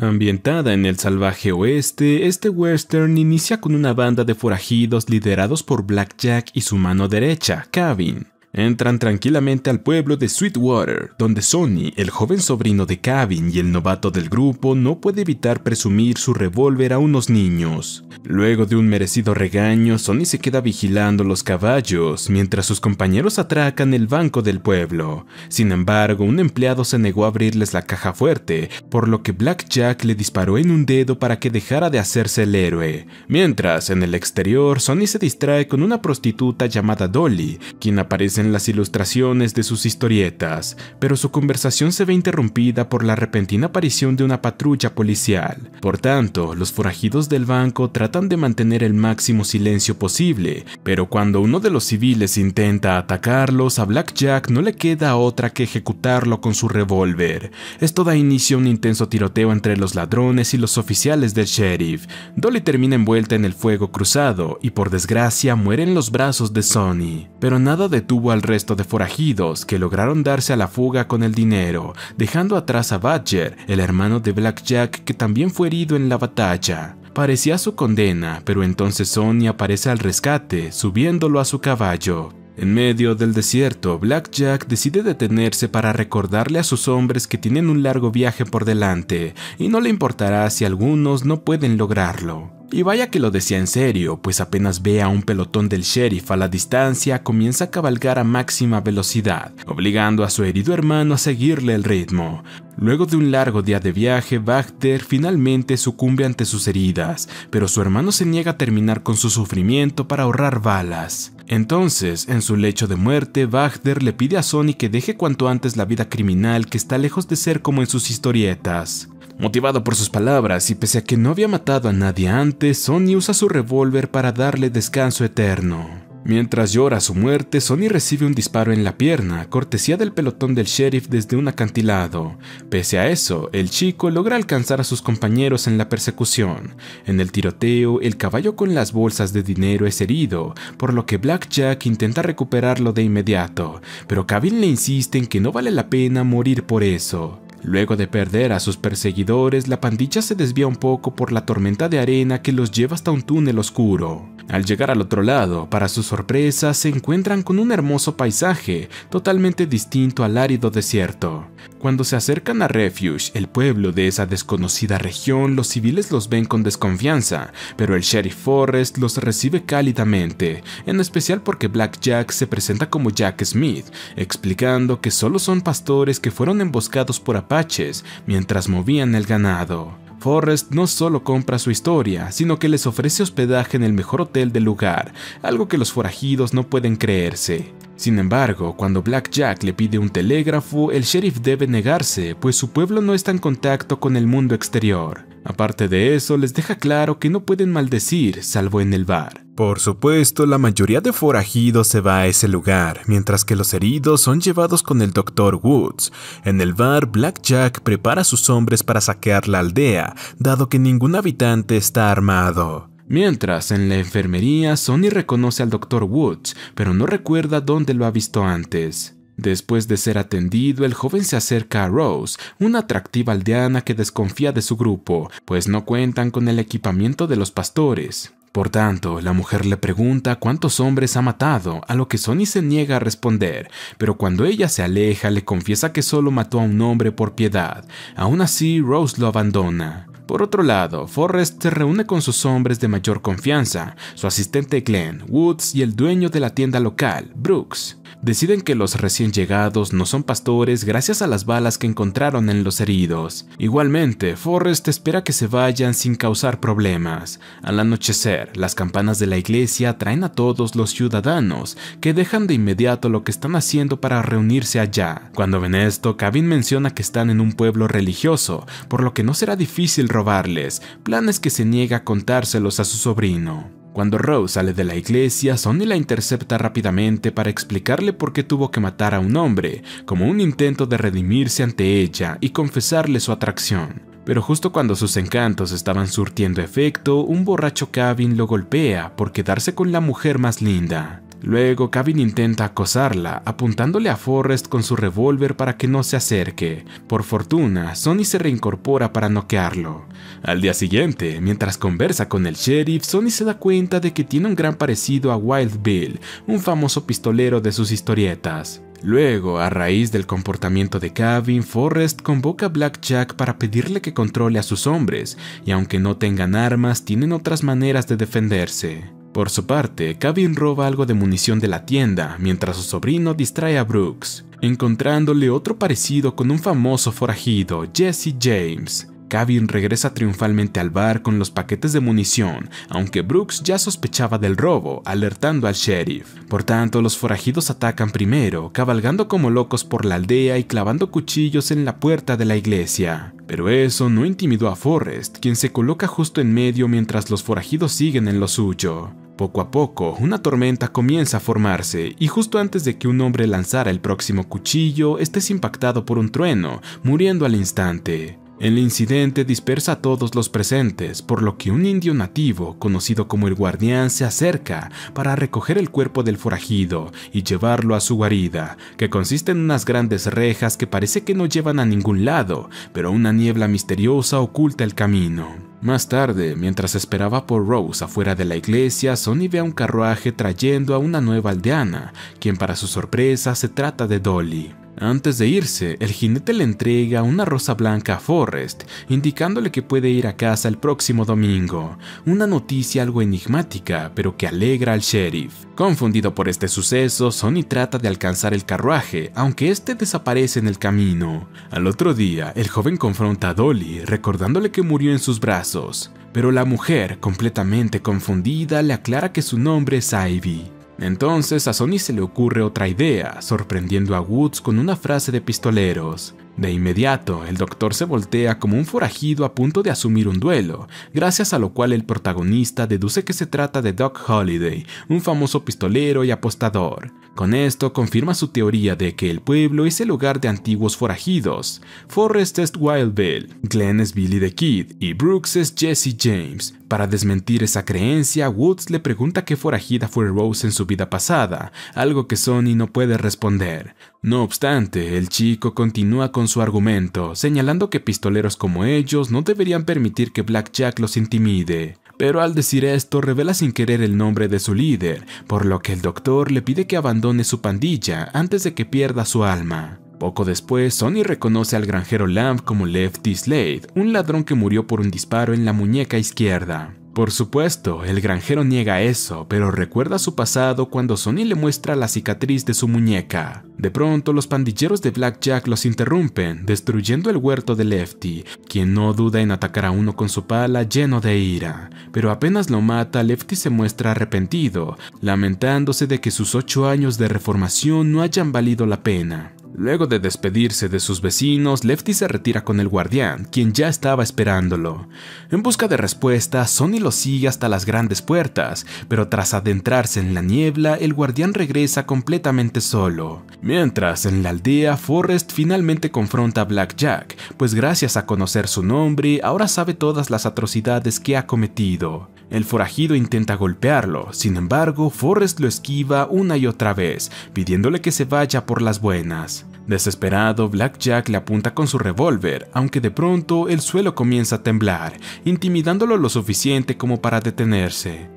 Ambientada en el salvaje oeste, este western inicia con una banda de forajidos liderados por Blackjack y su mano derecha, Cabin, Entran tranquilamente al pueblo de Sweetwater, donde Sonny, el joven sobrino de Cabin y el novato del grupo, no puede evitar presumir su revólver a unos niños. Luego de un merecido regaño, Sonny se queda vigilando los caballos, mientras sus compañeros atracan el banco del pueblo. Sin embargo, un empleado se negó a abrirles la caja fuerte, por lo que Blackjack le disparó en un dedo para que dejara de hacerse el héroe. Mientras, en el exterior, Sonny se distrae con una prostituta llamada Dolly, quien aparece en las ilustraciones de sus historietas, pero su conversación se ve interrumpida por la repentina aparición de una patrulla policial. Por tanto, los forajidos del banco tratan de mantener el máximo silencio posible, pero cuando uno de los civiles intenta atacarlos, a Blackjack no le queda otra que ejecutarlo con su revólver. Esto da inicio a un intenso tiroteo entre los ladrones y los oficiales del sheriff. Dolly termina envuelta en el fuego cruzado y por desgracia muere en los brazos de Sonny, pero nada detuvo al resto de forajidos que lograron darse a la fuga con el dinero, dejando atrás a Badger, el hermano de Blackjack que también fue herido en la batalla. Parecía su condena, pero entonces Sony aparece al rescate, subiéndolo a su caballo. En medio del desierto, Blackjack decide detenerse para recordarle a sus hombres que tienen un largo viaje por delante, y no le importará si algunos no pueden lograrlo. Y vaya que lo decía en serio, pues apenas ve a un pelotón del sheriff a la distancia, comienza a cabalgar a máxima velocidad, obligando a su herido hermano a seguirle el ritmo. Luego de un largo día de viaje, Bachter finalmente sucumbe ante sus heridas, pero su hermano se niega a terminar con su sufrimiento para ahorrar balas. Entonces, en su lecho de muerte, Bachter le pide a Sony que deje cuanto antes la vida criminal que está lejos de ser como en sus historietas. Motivado por sus palabras y pese a que no había matado a nadie antes, Sonny usa su revólver para darle descanso eterno. Mientras llora su muerte, Sonny recibe un disparo en la pierna, cortesía del pelotón del sheriff desde un acantilado. Pese a eso, el chico logra alcanzar a sus compañeros en la persecución. En el tiroteo, el caballo con las bolsas de dinero es herido, por lo que Blackjack intenta recuperarlo de inmediato, pero Cabin le insiste en que no vale la pena morir por eso. Luego de perder a sus perseguidores, la pandilla se desvía un poco por la tormenta de arena que los lleva hasta un túnel oscuro. Al llegar al otro lado, para su sorpresa, se encuentran con un hermoso paisaje, totalmente distinto al árido desierto. Cuando se acercan a Refuge, el pueblo de esa desconocida región, los civiles los ven con desconfianza, pero el sheriff Forrest los recibe cálidamente, en especial porque Black Jack se presenta como Jack Smith, explicando que solo son pastores que fueron emboscados por apaches mientras movían el ganado. Forrest no solo compra su historia, sino que les ofrece hospedaje en el mejor hotel del lugar, algo que los forajidos no pueden creerse. Sin embargo, cuando Black Jack le pide un telégrafo, el sheriff debe negarse, pues su pueblo no está en contacto con el mundo exterior. Aparte de eso, les deja claro que no pueden maldecir, salvo en el bar. Por supuesto, la mayoría de forajidos se va a ese lugar, mientras que los heridos son llevados con el Dr. Woods. En el bar, Black Jack prepara a sus hombres para saquear la aldea, dado que ningún habitante está armado. Mientras, en la enfermería, Sonny reconoce al Dr. Woods, pero no recuerda dónde lo ha visto antes. Después de ser atendido, el joven se acerca a Rose, una atractiva aldeana que desconfía de su grupo, pues no cuentan con el equipamiento de los pastores. Por tanto, la mujer le pregunta cuántos hombres ha matado, a lo que Sonny se niega a responder, pero cuando ella se aleja le confiesa que solo mató a un hombre por piedad. Aún así, Rose lo abandona. Por otro lado, Forrest se reúne con sus hombres de mayor confianza, su asistente Glenn, Woods y el dueño de la tienda local, Brooks. Deciden que los recién llegados no son pastores gracias a las balas que encontraron en los heridos. Igualmente, Forrest espera que se vayan sin causar problemas. Al anochecer, las campanas de la iglesia traen a todos los ciudadanos, que dejan de inmediato lo que están haciendo para reunirse allá. Cuando ven esto, Cabin menciona que están en un pueblo religioso, por lo que no será difícil robarles, planes que se niega a contárselos a su sobrino. Cuando Rose sale de la iglesia, Sonny la intercepta rápidamente para explicarle por qué tuvo que matar a un hombre, como un intento de redimirse ante ella y confesarle su atracción. Pero justo cuando sus encantos estaban surtiendo efecto, un borracho Kevin lo golpea por quedarse con la mujer más linda. Luego Kevin intenta acosarla, apuntándole a Forrest con su revólver para que no se acerque. Por fortuna, Sonny se reincorpora para noquearlo. Al día siguiente, mientras conversa con el sheriff, Sonny se da cuenta de que tiene un gran parecido a Wild Bill, un famoso pistolero de sus historietas. Luego, a raíz del comportamiento de Kevin, Forrest convoca a Black Jack para pedirle que controle a sus hombres, y aunque no tengan armas, tienen otras maneras de defenderse. Por su parte, Kevin roba algo de munición de la tienda, mientras su sobrino distrae a Brooks, encontrándole otro parecido con un famoso forajido, Jesse James. Kevin regresa triunfalmente al bar con los paquetes de munición, aunque Brooks ya sospechaba del robo, alertando al sheriff. Por tanto, los forajidos atacan primero, cabalgando como locos por la aldea y clavando cuchillos en la puerta de la iglesia. Pero eso no intimidó a Forrest, quien se coloca justo en medio mientras los forajidos siguen en lo suyo. Poco a poco, una tormenta comienza a formarse y justo antes de que un hombre lanzara el próximo cuchillo, estés impactado por un trueno, muriendo al instante. El incidente dispersa a todos los presentes, por lo que un indio nativo, conocido como el guardián, se acerca para recoger el cuerpo del forajido y llevarlo a su guarida, que consiste en unas grandes rejas que parece que no llevan a ningún lado, pero una niebla misteriosa oculta el camino. Más tarde, mientras esperaba por Rose afuera de la iglesia, Sony ve a un carruaje trayendo a una nueva aldeana, quien para su sorpresa se trata de Dolly. Antes de irse, el jinete le entrega una rosa blanca a Forrest, indicándole que puede ir a casa el próximo domingo, una noticia algo enigmática, pero que alegra al sheriff. Confundido por este suceso, Sonny trata de alcanzar el carruaje, aunque este desaparece en el camino. Al otro día, el joven confronta a Dolly, recordándole que murió en sus brazos, pero la mujer, completamente confundida, le aclara que su nombre es Ivy. Entonces a Sony se le ocurre otra idea, sorprendiendo a Woods con una frase de pistoleros. De inmediato, el doctor se voltea como un forajido a punto de asumir un duelo, gracias a lo cual el protagonista deduce que se trata de Doc Holliday, un famoso pistolero y apostador. Con esto confirma su teoría de que el pueblo es el hogar de antiguos forajidos. Forrest es Wild Bill, Glenn es Billy the Kid y Brooks es Jesse James, para desmentir esa creencia, Woods le pregunta qué forajida fue Rose en su vida pasada, algo que Sony no puede responder. No obstante, el chico continúa con su argumento, señalando que pistoleros como ellos no deberían permitir que Blackjack los intimide pero al decir esto revela sin querer el nombre de su líder, por lo que el doctor le pide que abandone su pandilla antes de que pierda su alma. Poco después, Sony reconoce al granjero Lamb como Lefty Slade, un ladrón que murió por un disparo en la muñeca izquierda. Por supuesto, el granjero niega eso, pero recuerda su pasado cuando Sony le muestra la cicatriz de su muñeca. De pronto, los pandilleros de Blackjack los interrumpen, destruyendo el huerto de Lefty, quien no duda en atacar a uno con su pala lleno de ira. Pero apenas lo mata, Lefty se muestra arrepentido, lamentándose de que sus ocho años de reformación no hayan valido la pena. Luego de despedirse de sus vecinos, Lefty se retira con el guardián, quien ya estaba esperándolo. En busca de respuesta, Sony lo sigue hasta las grandes puertas, pero tras adentrarse en la niebla, el guardián regresa completamente solo. Mientras, en la aldea, Forrest finalmente confronta a Black Jack, pues gracias a conocer su nombre, ahora sabe todas las atrocidades que ha cometido. El forajido intenta golpearlo, sin embargo, Forrest lo esquiva una y otra vez, pidiéndole que se vaya por las buenas. Desesperado, Black Jack le apunta con su revólver, aunque de pronto el suelo comienza a temblar, intimidándolo lo suficiente como para detenerse.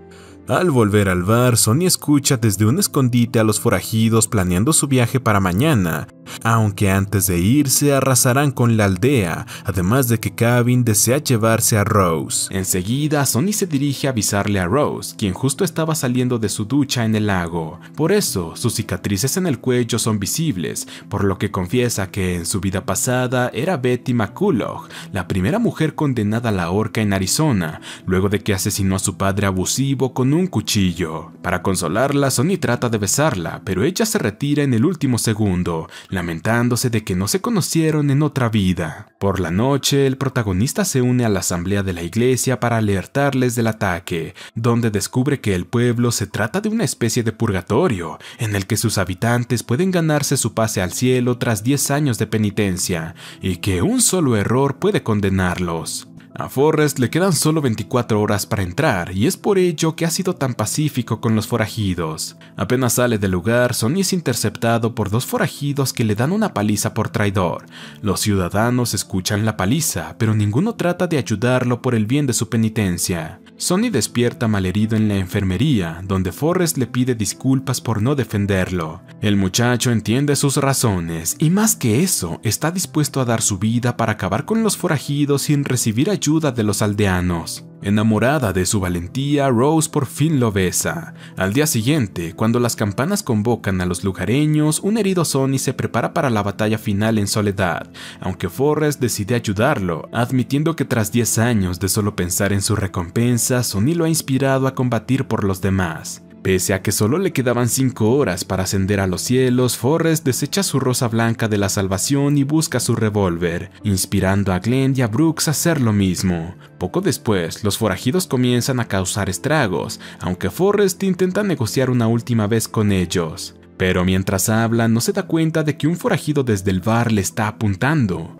Al volver al bar, Sony escucha desde un escondite a los forajidos planeando su viaje para mañana, aunque antes de irse arrasarán con la aldea, además de que Kevin desea llevarse a Rose. Enseguida, Sonny se dirige a avisarle a Rose, quien justo estaba saliendo de su ducha en el lago. Por eso, sus cicatrices en el cuello son visibles, por lo que confiesa que en su vida pasada era Betty McCulloch, la primera mujer condenada a la horca en Arizona, luego de que asesinó a su padre abusivo con un cuchillo. Para consolarla, Sonny trata de besarla, pero ella se retira en el último segundo. La lamentándose de que no se conocieron en otra vida. Por la noche, el protagonista se une a la asamblea de la iglesia para alertarles del ataque, donde descubre que el pueblo se trata de una especie de purgatorio, en el que sus habitantes pueden ganarse su pase al cielo tras 10 años de penitencia, y que un solo error puede condenarlos. A Forrest le quedan solo 24 horas para entrar y es por ello que ha sido tan pacífico con los forajidos. Apenas sale del lugar, Sonny es interceptado por dos forajidos que le dan una paliza por traidor. Los ciudadanos escuchan la paliza, pero ninguno trata de ayudarlo por el bien de su penitencia. Sonny despierta malherido en la enfermería, donde Forrest le pide disculpas por no defenderlo. El muchacho entiende sus razones y más que eso, está dispuesto a dar su vida para acabar con los forajidos sin recibir ayuda de los aldeanos. Enamorada de su valentía, Rose por fin lo besa. Al día siguiente, cuando las campanas convocan a los lugareños, un herido Sonny se prepara para la batalla final en soledad, aunque Forrest decide ayudarlo, admitiendo que tras 10 años de solo pensar en su recompensa, Sonny lo ha inspirado a combatir por los demás. Pese a que solo le quedaban 5 horas para ascender a los cielos, Forrest desecha su rosa blanca de la salvación y busca su revólver, inspirando a Glenn y a Brooks a hacer lo mismo. Poco después, los forajidos comienzan a causar estragos, aunque Forrest intenta negociar una última vez con ellos. Pero mientras habla, no se da cuenta de que un forajido desde el bar le está apuntando.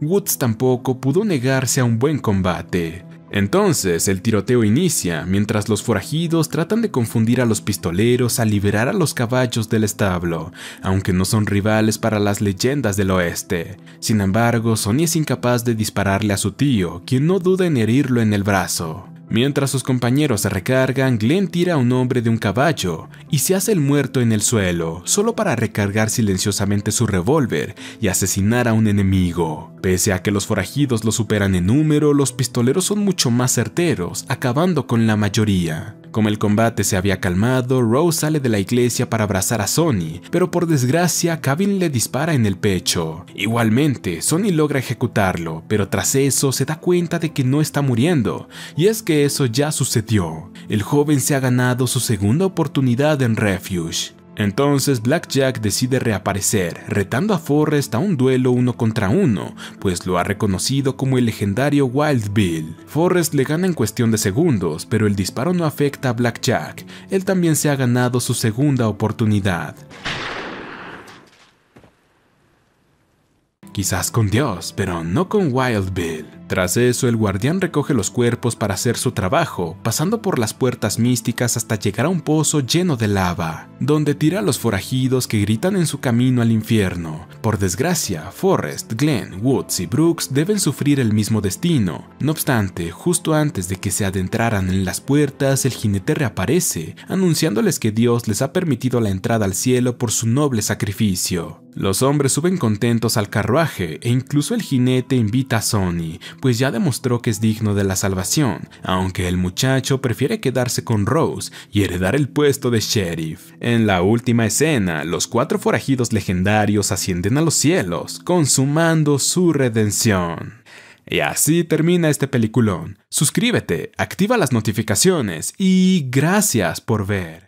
Woods tampoco pudo negarse a un buen combate. Entonces, el tiroteo inicia mientras los forajidos tratan de confundir a los pistoleros a liberar a los caballos del establo, aunque no son rivales para las leyendas del oeste. Sin embargo, Sony es incapaz de dispararle a su tío, quien no duda en herirlo en el brazo. Mientras sus compañeros se recargan, Glenn tira a un hombre de un caballo y se hace el muerto en el suelo, solo para recargar silenciosamente su revólver y asesinar a un enemigo. Pese a que los forajidos lo superan en número, los pistoleros son mucho más certeros, acabando con la mayoría. Como el combate se había calmado, Rose sale de la iglesia para abrazar a Sony, pero por desgracia Kevin le dispara en el pecho. Igualmente, Sony logra ejecutarlo, pero tras eso se da cuenta de que no está muriendo, y es que eso ya sucedió. El joven se ha ganado su segunda oportunidad en Refuge. Entonces Blackjack decide reaparecer, retando a Forrest a un duelo uno contra uno, pues lo ha reconocido como el legendario Wild Bill. Forrest le gana en cuestión de segundos, pero el disparo no afecta a Blackjack, él también se ha ganado su segunda oportunidad. Quizás con Dios, pero no con Wild Bill. Tras eso, el guardián recoge los cuerpos para hacer su trabajo, pasando por las puertas místicas hasta llegar a un pozo lleno de lava, donde tira a los forajidos que gritan en su camino al infierno. Por desgracia, Forrest, Glenn, Woods y Brooks deben sufrir el mismo destino. No obstante, justo antes de que se adentraran en las puertas, el jinete reaparece, anunciándoles que Dios les ha permitido la entrada al cielo por su noble sacrificio. Los hombres suben contentos al carruaje e incluso el jinete invita a Sony, pues ya demostró que es digno de la salvación, aunque el muchacho prefiere quedarse con Rose y heredar el puesto de sheriff. En la última escena, los cuatro forajidos legendarios ascienden a los cielos, consumando su redención. Y así termina este peliculón. Suscríbete, activa las notificaciones y gracias por ver.